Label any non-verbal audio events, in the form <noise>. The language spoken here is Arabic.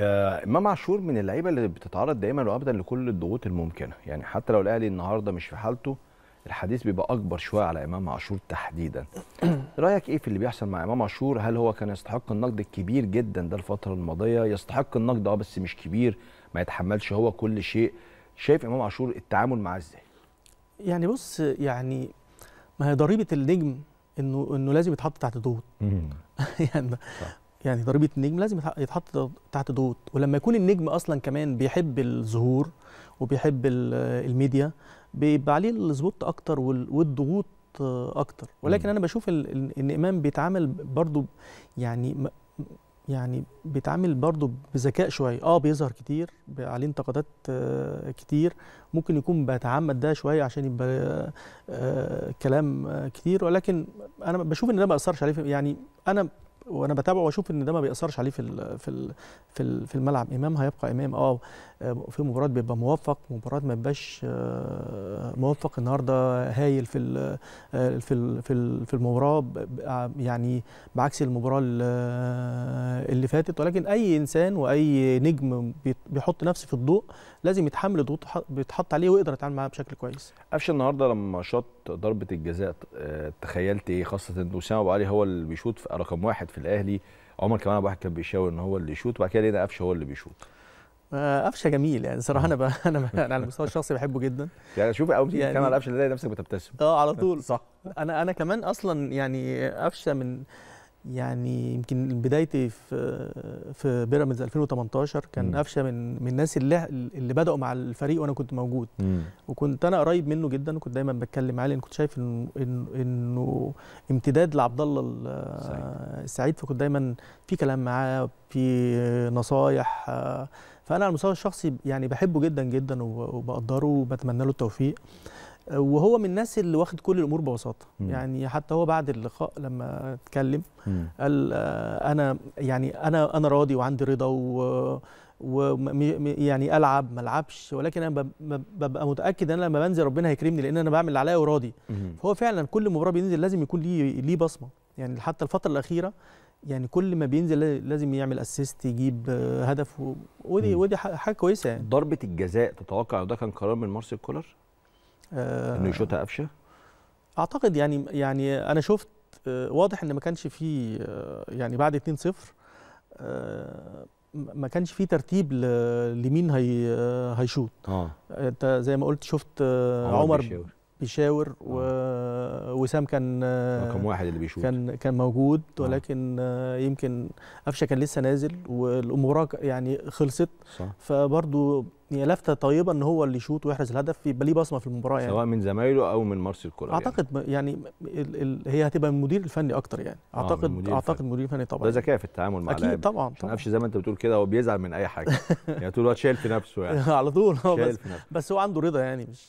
آه، امام عاشور من اللعيبه اللي بتتعرض دايما وابدا لكل الضغوط الممكنه يعني حتى لو الاهلي النهارده مش في حالته الحديث بيبقى اكبر شويه على امام عاشور تحديدا <clears throat> رايك ايه في اللي بيحصل مع امام عاشور هل هو كان يستحق النقد الكبير جدا ده الفتره الماضيه يستحق النقد اه بس مش كبير ما يتحملش هو كل شيء شايف امام عاشور التعامل معاه ازاي يعني بص يعني ما هي ضريبه النجم انه انه لازم يتحط تحت ضغوط <laughs> يعني يعني ضريبه النجم لازم يتحط تحت ضغوط ولما يكون النجم اصلا كمان بيحب الظهور وبيحب الميديا بيبقى عليه السبوت اكتر والضغوط اكتر ولكن انا بشوف ان امام بيتعامل برضو يعني يعني بيتعامل برضو بذكاء شويه اه بيظهر كتير عليه انتقادات آه، كتير ممكن يكون بيتعمد ده شويه عشان يبقى آه، كلام آه، كتير ولكن انا بشوف ان ده ما اثرش عليه يعني انا وانا بتابعه واشوف ان ده ما بيأثرش عليه في الـ في الـ في, الـ في الملعب امام هيبقى امام اه،, اه في مباراه بيبقى موفق مباراه ما بيبقاش آه، موفق النهارده هايل في الـ آه، في الـ في, الـ في المباراه يعني بعكس المباراه اللي فاتت ولكن اي انسان واي نجم بيحط نفسه في الضوء لازم يتحمل الضغوط بيتحط عليه ويقدر يتعامل معاها بشكل كويس قفشه النهارده لما شاط ضربه الجزاء آه، تخيلت ايه خاصه ان اسامه ابو علي هو اللي بيشوط رقم واحد في الاهلي عمر كمان ابو واحد كان بيشاور ان هو اللي يشوط وبعد كده لقينا قفشه هو اللي بيشوط آه، قفشه جميل يعني صراحه آه. انا <laughs> انا على المستوى الشخصي بحبه جدا يعني شوف اول يعني كان على قفشه تلاقي نفسك بتبتسم اه على طول صح انا انا كمان اصلا يعني قفشه من يعني يمكن بدايتي في في بيراميدز 2018 كان قفشه من من الناس اللي اللي بداوا مع الفريق وانا كنت موجود مم. وكنت انا قريب منه جدا وكنت دايما بتكلم معاه لان كنت شايف انه انه امتداد لعبد الله السعيد فكنت دايما في كلام معاه في نصايح فانا على المستوى الشخصي يعني بحبه جدا جدا وبقدره وبتمنى له التوفيق وهو من الناس اللي واخد كل الامور ببساطه م. يعني حتى هو بعد اللقاء لما اتكلم قال آه، انا يعني انا انا راضي وعندي رضا و يعني العب ما العبش ولكن انا ببقى متاكد ان انا لما بنزل ربنا هيكرمني لان انا بعمل اللي عليا وراضي فهو فعلا كل مباراه بينزل لازم يكون ليه ليه بصمه يعني حتى الفتره الاخيره يعني كل ما بينزل لازم يعمل اسيست يجيب آه، هدف ودي ودي حاجه كويسه يعني ضربه الجزاء تتوقع ده كان قرار من مارسيل كولر آه انه يشوطها قفشه اعتقد يعني يعني انا شفت آه، واضح ان ما كانش في آه، يعني بعد 2-0 آه، ما كانش في ترتيب لمين هي هيشوط اه انت زي ما قلت شفت عمر, عمر بيشاور ووسام آه. كان آه، رقم واحد اللي بيشوط كان كان موجود آه. ولكن آه. يمكن قفشه كان لسه نازل والمباراه يعني خلصت صح. فبرضه لفته طيبه ان هو اللي يشوط ويحرز الهدف يبقى ليه بصمه في المباراه يعني سواء من زمايله او من مارسيل يعني. كولر اعتقد يعني, يعني ال ال هي هتبقى من المدير الفني اكتر يعني اعتقد المدير اعتقد المدير الفني طبعا ده ذكاء في التعامل مع اكيد طبعا طبعا قفشه زي ما انت بتقول كده هو بيزعل من اي حاجه <laughs> يعني طول الوقت شايل في نفسه يعني على طول بس, بس هو عنده رضا يعني مش